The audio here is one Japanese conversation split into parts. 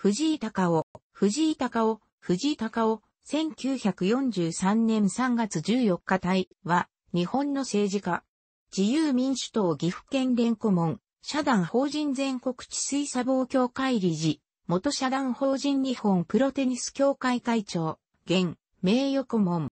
藤井隆夫、藤井隆夫、藤井隆夫、1943年3月14日隊は、日本の政治家。自由民主党岐阜県連顧問、社団法人全国治水砂防協会理事、元社団法人日本プロテニス協会会長、現、名誉顧問。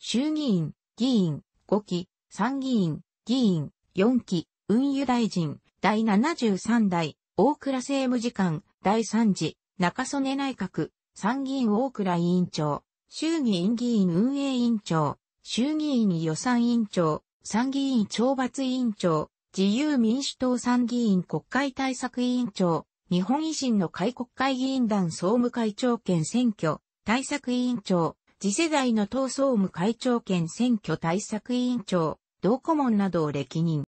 衆議院、議員、5期、参議院、議員、4期、運輸大臣、第73代、大倉政務次官、第3次、中曽根内閣、参議院大倉委員長、衆議院議員運営委員長、衆議院予算委員長、参議院懲罰委員長、自由民主党参議院国会対策委員長、日本維新の会国会議員団総務会長兼選挙対策委員長、次世代の党総務会長兼選挙対策委員長、同顧問などを歴任。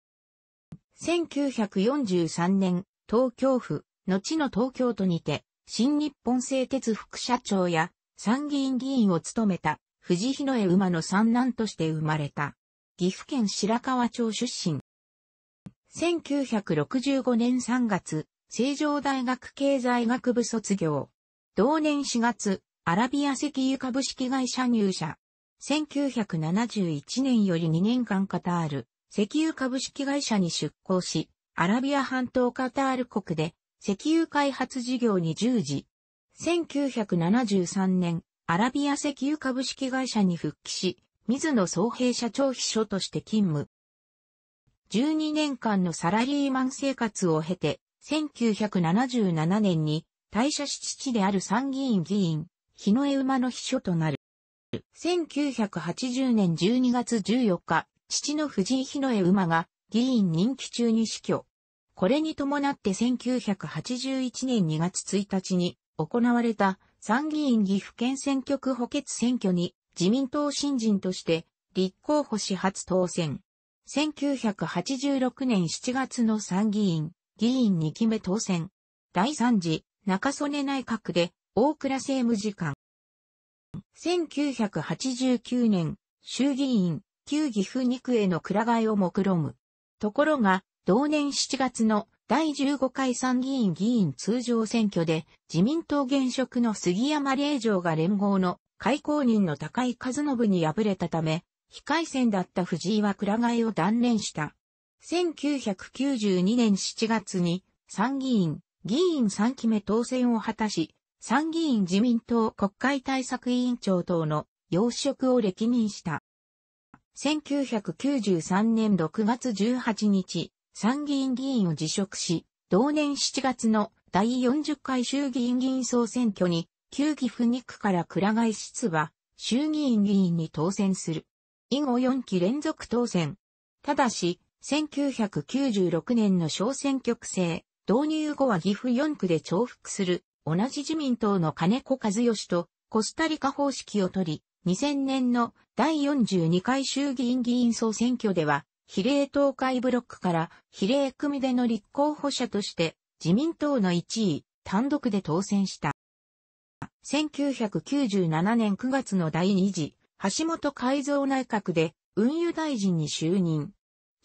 1943年、東京府、後の東京都にて、新日本製鉄副社長や参議院議員を務めた藤日の江馬の三男として生まれた。岐阜県白川町出身。1965年3月、成城大学経済学部卒業。同年4月、アラビア石油株式会社入社。1971年より2年間カタール、石油株式会社に出向し、アラビア半島カタール国で石油開発事業に従事。1973年、アラビア石油株式会社に復帰し、水野総平社長秘書として勤務。12年間のサラリーマン生活を経て、1977年に退社し父である参議院議員、日野江馬の秘書となる。1980年12月14日、父の藤井日野江馬が議員任期中に死去。これに伴って1981年2月1日に行われた参議院岐阜県選挙区補欠選挙に自民党新人として立候補し初当選。1986年7月の参議院、議員2期目当選。第3次中曽根内閣で大倉政務次官。1989年、衆議院、旧岐阜2区へのくら替えを目論む。ところが、同年7月の第15回参議院議員通常選挙で自民党現職の杉山礼城が連合の開公人の高井和信に敗れたため、非改選だった藤井は倉替えを断念した。1992年7月に参議院、議員3期目当選を果たし、参議院自民党国会対策委員長等の要職を歴任した。1993年6月18日、参議院議員を辞職し、同年7月の第40回衆議院議員総選挙に、旧岐阜2区から倉返し室は衆議院議員に当選する。以後4期連続当選。ただし、1996年の小選挙区制、導入後は岐阜4区で重複する、同じ自民党の金子和義と、コスタリカ方式を取り、2000年の第42回衆議院議員総選挙では、比例東海ブロックから比例組での立候補者として自民党の1位、単独で当選した。1997年9月の第2次、橋本改造内閣で運輸大臣に就任。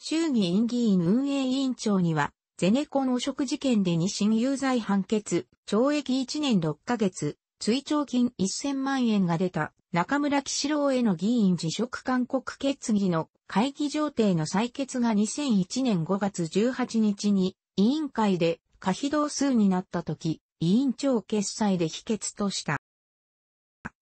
衆議院議員運営委員長には、ゼネコン汚職事件で二審有罪判決、懲役1年6ヶ月、追徴金1000万円が出た中村騎士郎への議員辞職勧告決議の会議上定の採決が2001年5月18日に委員会で可否同数になった時、委員長決裁で否決とした。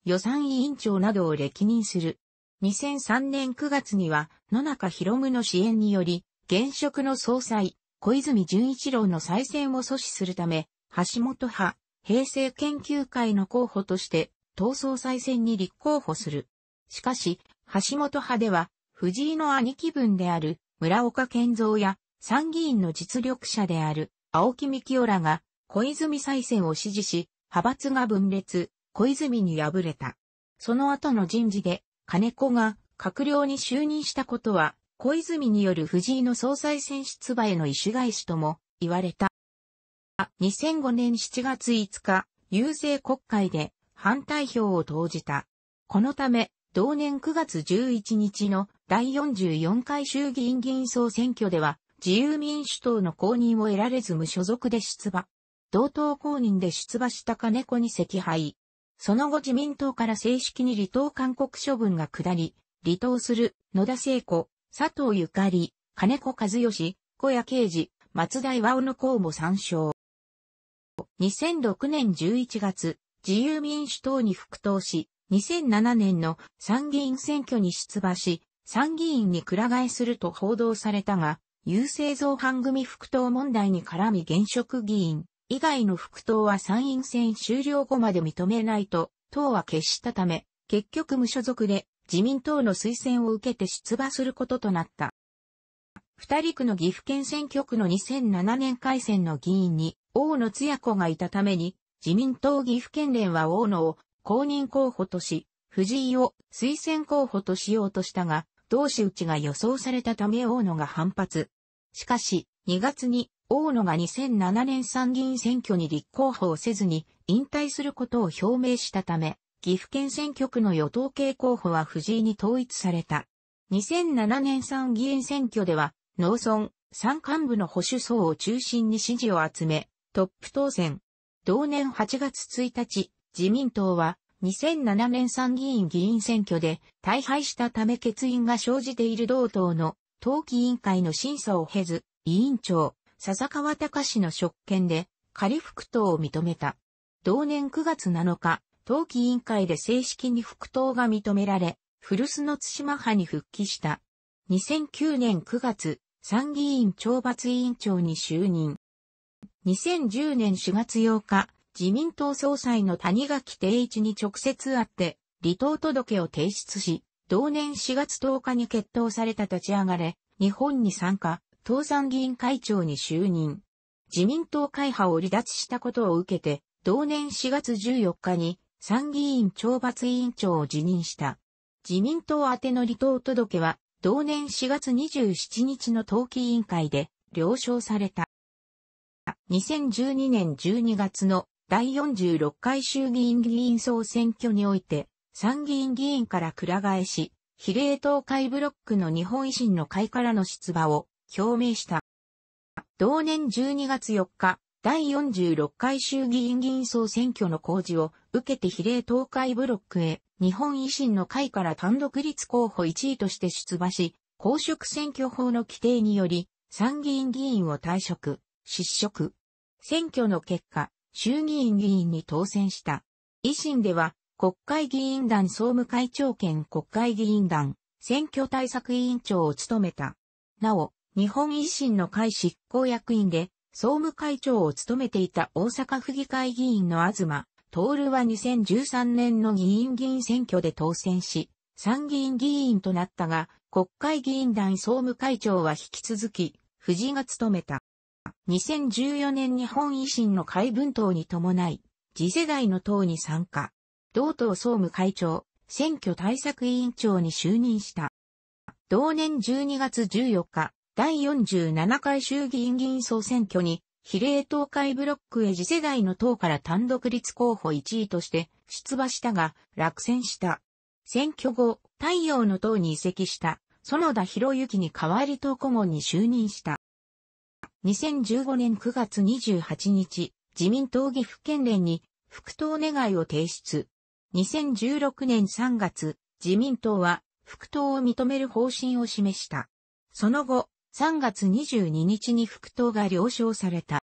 予算委員長などを歴任する。2003年9月には野中博夢の支援により、現職の総裁、小泉純一郎の再選を阻止するため、橋本派、平成研究会の候補として、闘争再選に立候補する。しかし、橋本派では、藤井の兄貴分である村岡健三や参議院の実力者である青木幹夫らが小泉再選を支持し、派閥が分裂、小泉に敗れた。その後の人事で、金子が閣僚に就任したことは、小泉による藤井の総裁選出馬への意思返しとも言われた。2005年7月5日、郵政国会で反対票を投じた。このため、同年9月11日の第44回衆議院議員総選挙では、自由民主党の公認を得られず無所属で出馬。同党公認で出馬した金子に赤敗。その後自民党から正式に離党勧告処分が下り、離党する野田聖子、佐藤ゆかり、金子和義、小谷刑事、松田岩尾の候補参照。2006年11月、自由民主党に復党し、2007年の参議院選挙に出馬し、参議院にくら替えすると報道されたが、優勢造反組復党問題に絡み現職議員以外の復党は参院選終了後まで認めないと、党は決したため、結局無所属で自民党の推薦を受けて出馬することとなった。二人区の岐阜県選挙区の2007年改選の議員に大野津也子がいたために、自民党岐阜県連は大野を公認候補とし、藤井を推薦候補としようとしたが、同志打ちが予想されたため大野が反発。しかし、2月に大野が2007年参議院選挙に立候補をせずに引退することを表明したため、岐阜県選挙区の与党系候補は藤井に統一された。2007年参議院選挙では、農村、山間部の保守層を中心に支持を集め、トップ当選。同年8月1日、自民党は2007年参議院議員選挙で大敗したため欠員が生じている同党の党紀委員会の審査を経ず、委員長、笹川隆の職権で仮復党を認めた。同年9月7日、党紀委員会で正式に復党が認められ、古巣の津島派に復帰した。2009年9月、参議院懲罰委員長に就任。2010年4月8日、自民党総裁の谷垣定一に直接会って、離党届を提出し、同年4月10日に決闘された立ち上がれ、日本に参加、党参議院会長に就任。自民党会派を離脱したことを受けて、同年4月14日に参議院懲罰委員長を辞任した。自民党宛ての離党届は、同年4月27日の党紀委員会で了承された。2012年12月の第46回衆議院議員総選挙において、参議院議員から倉替えし、比例東海ブロックの日本維新の会からの出馬を表明した。同年12月4日、第46回衆議院議員総選挙の公示を受けて比例東海ブロックへ日本維新の会から単独立候補1位として出馬し、公職選挙法の規定により参議院議員を退職。失職。選挙の結果、衆議院議員に当選した。維新では、国会議員団総務会長兼国会議員団、選挙対策委員長を務めた。なお、日本維新の会執行役員で、総務会長を務めていた大阪府議会議員の東、徹は2013年の議員議員選挙で当選し、参議院議員となったが、国会議員団総務会長は引き続き、藤が務めた。2014年日本維新の会分党に伴い、次世代の党に参加。同党総務会長、選挙対策委員長に就任した。同年12月14日、第47回衆議院議員総選挙に、比例党会ブロックへ次世代の党から単独立候補1位として出馬したが、落選した。選挙後、太陽の党に移籍した、園田博之に代わり党顧問に就任した。2015年9月28日、自民党岐阜県連に復党願いを提出。2016年3月、自民党は復党を認める方針を示した。その後、3月22日に復党が了承された。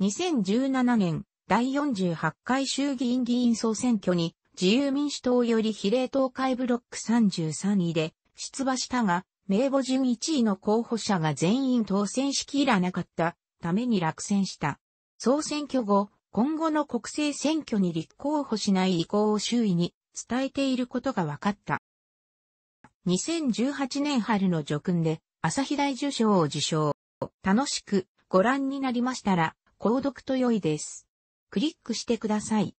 2017年、第48回衆議院議員総選挙に自由民主党より比例党会ブロック33位で出馬したが、名簿順1位の候補者が全員当選しきらなかったために落選した。総選挙後、今後の国政選挙に立候補しない意向を周囲に伝えていることが分かった。2018年春の叙訓で朝日大受賞を受賞。楽しくご覧になりましたら、購読と良いです。クリックしてください。